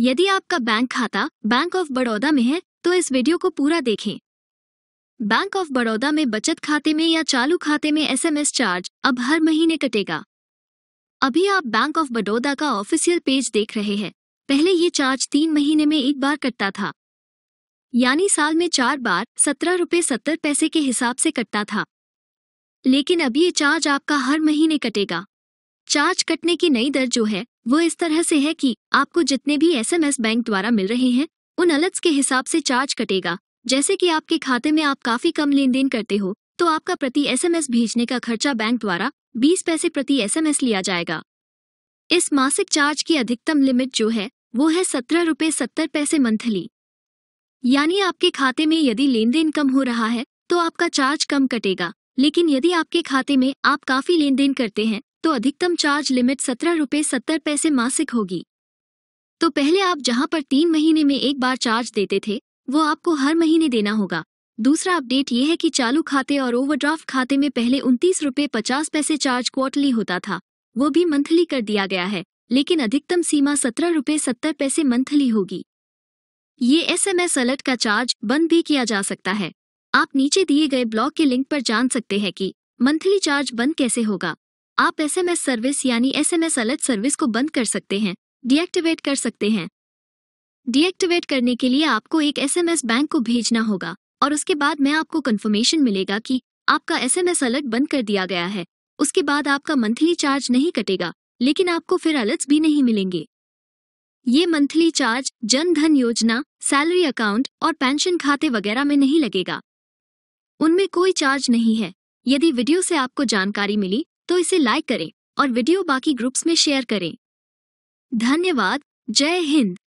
यदि आपका बैंक खाता बैंक ऑफ बड़ौदा में है तो इस वीडियो को पूरा देखें बैंक ऑफ बड़ौदा में बचत खाते में या चालू खाते में एसएमएस चार्ज अब हर महीने कटेगा अभी आप बैंक ऑफ बड़ौदा का ऑफिशियल पेज देख रहे हैं पहले ये चार्ज तीन महीने में एक बार कटता था यानी साल में चार बार सत्रह रुपये सत्तर पैसे के हिसाब से कटता था लेकिन अब ये चार्ज आपका हर महीने कटेगा चार्ज कटने की नई दर जो है वो इस तरह से है कि आपको जितने भी एसएमएस बैंक द्वारा मिल रहे हैं उन अलग्स के हिसाब से चार्ज कटेगा जैसे कि आपके खाते में आप काफी कम लेन देन करते हो तो आपका प्रति एसएमएस भेजने का खर्चा बैंक द्वारा 20 पैसे प्रति एसएमएस लिया जाएगा इस मासिक चार्ज की अधिकतम लिमिट जो है वो है सत्रह रुपये सत्तर पैसे मंथली यानी आपके खाते में यदि लेन देन कम हो रहा है तो आपका चार्ज कम कटेगा लेकिन यदि आपके खाते में आप काफी लेन देन करते हैं तो अधिकतम चार्ज लिमिट सत्रह रुपये सत्तर पैसे मासिक होगी तो पहले आप जहां पर तीन महीने में एक बार चार्ज देते थे वो आपको हर महीने देना होगा दूसरा अपडेट ये है कि चालू खाते और ओवरड्राफ्ट खाते में पहले उनतीस रुपये पचास पैसे चार्ज क्वार्टरली होता था वो भी मंथली कर दिया गया है लेकिन अधिकतम सीमा सत्रह रुपये सत्तर पैसे मंथली होगी ये एसएमएस अलर्ट का चार्ज बंद भी किया जा सकता है आप नीचे दिए गए ब्लॉग के लिंक पर जान सकते हैं कि मंथली चार्ज बंद कैसे होगा आप एस एम एस सर्विस यानी S M S alert service को बंद कर सकते हैं डीएक्टिवेट कर सकते हैं डीएक्टिवेट करने के लिए आपको एक एस एम एस बैंक को भेजना होगा और उसके बाद में आपको कन्फर्मेशन मिलेगा कि आपका एसएमएस अलर्ट बंद कर दिया गया है उसके बाद आपका मंथली चार्ज नहीं कटेगा लेकिन आपको फिर अलर्ट्स भी नहीं मिलेंगे ये मंथली चार्ज जन धन योजना सैलरी अकाउंट और पेंशन खाते वगैरह में नहीं लगेगा उनमें कोई चार्ज नहीं है यदि वीडियो से आपको जानकारी मिली तो इसे लाइक करें और वीडियो बाकी ग्रुप्स में शेयर करें धन्यवाद जय हिंद